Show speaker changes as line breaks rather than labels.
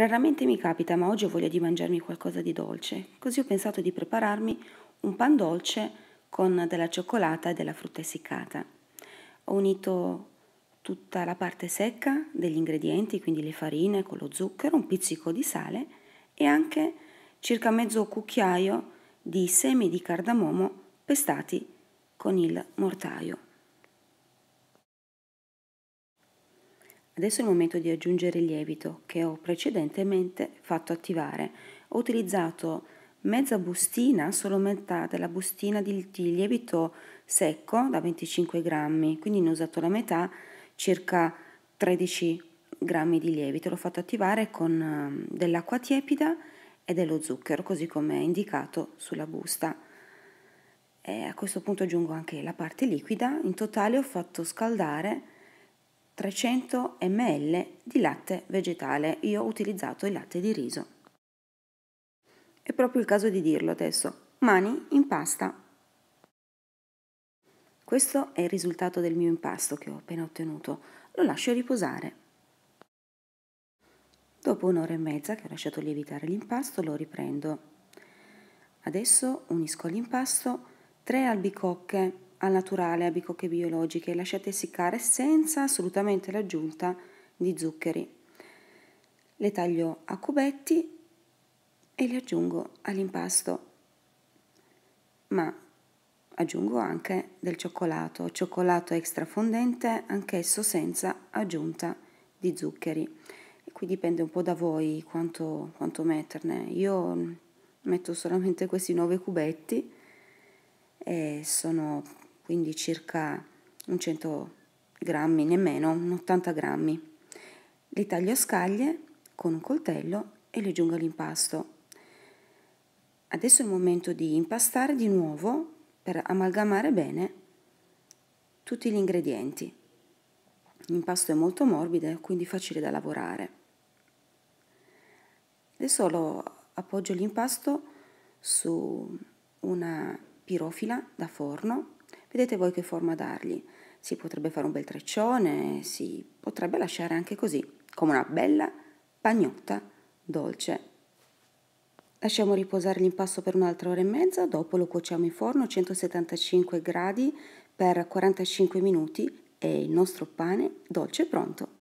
Raramente mi capita, ma oggi ho voglia di mangiarmi qualcosa di dolce, così ho pensato di prepararmi un pan dolce con della cioccolata e della frutta essiccata. Ho unito tutta la parte secca degli ingredienti, quindi le farine con lo zucchero, un pizzico di sale e anche circa mezzo cucchiaio di semi di cardamomo pestati con il mortaio. Adesso è il momento di aggiungere il lievito che ho precedentemente fatto attivare. Ho utilizzato mezza bustina, solo metà della bustina di, lievito secco da 25 grammi, quindi ne ho usato la metà, circa 13 grammi di lievito. L'ho fatto attivare con ehm, dell'acqua tiepida e dello zucchero, così come è indicato sulla busta. E a questo punto aggiungo anche la parte liquida. In totale ho fatto scaldare 300 ml di latte vegetale. Io ho utilizzato il latte di riso. È proprio il caso di dirlo adesso. Mani in pasta. Questo è il risultato del mio impasto che ho appena ottenuto. Lo lascio riposare. Dopo un'ora e mezza che ho lasciato lievitare l'impasto lo riprendo. Adesso unisco all'impasto 3 albicocche al naturale a bicocche biologiche, lasciate essiccare senza assolutamente l'aggiunta di zuccheri. Le taglio a cubetti e le aggiungo all'impasto, ma aggiungo anche del cioccolato, cioccolato extra fondente, anch'esso senza aggiunta di zuccheri. E qui dipende un po' da voi quanto, quanto metterne. Io metto solamente questi 9 cubetti e sono quindi circa un 100 grammi, nemmeno un 80 grammi. Le taglio a scaglie con un coltello e le aggiungo all'impasto. Adesso è il momento di impastare di nuovo per amalgamare bene tutti gli ingredienti. L'impasto è molto morbido quindi facile da lavorare. Adesso lo appoggio l'impasto su una pirofila da forno Vedete voi che forma dargli. Si potrebbe fare un bel treccione, si potrebbe lasciare anche così, come una bella pagnotta dolce. Lasciamo riposare l'impasto per un'altra ora e mezza, dopo lo cuociamo in forno a 175 gradi per 45 minuti e il nostro pane dolce è pronto.